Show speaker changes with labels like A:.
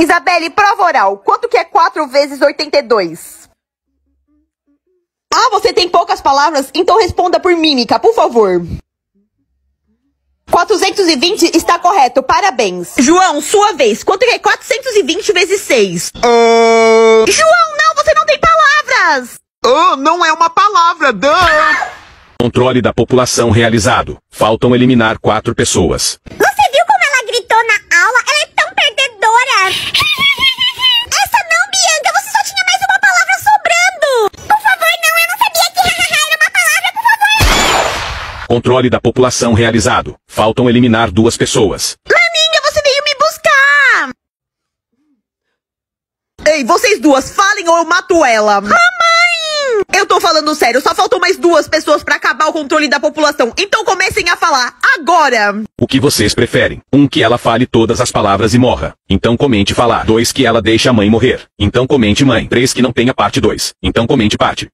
A: Isabelle, prova oral. Quanto que é 4 vezes 82? Ah, você tem poucas palavras? Então responda por mímica, por favor. 420 está correto, parabéns. João, sua vez. Quanto que é 420 vezes 6? Uh...
B: Ah.
A: João, não, você não tem palavras! Oh, não é uma palavra, Dan!
B: Controle da população realizado. Faltam eliminar quatro pessoas. Ah! Controle da população realizado. Faltam eliminar duas pessoas.
A: Laninha, você veio me buscar! Ei, vocês duas, falem ou eu mato ela! Ah, mãe! Eu tô falando sério, só faltam mais duas pessoas pra acabar o controle da população. Então comecem a falar, agora!
B: O que vocês preferem? Um, que ela fale todas as palavras e morra. Então comente falar. Dois, que ela deixe a mãe morrer. Então comente mãe. Três, que não tenha parte 2. Então comente parte.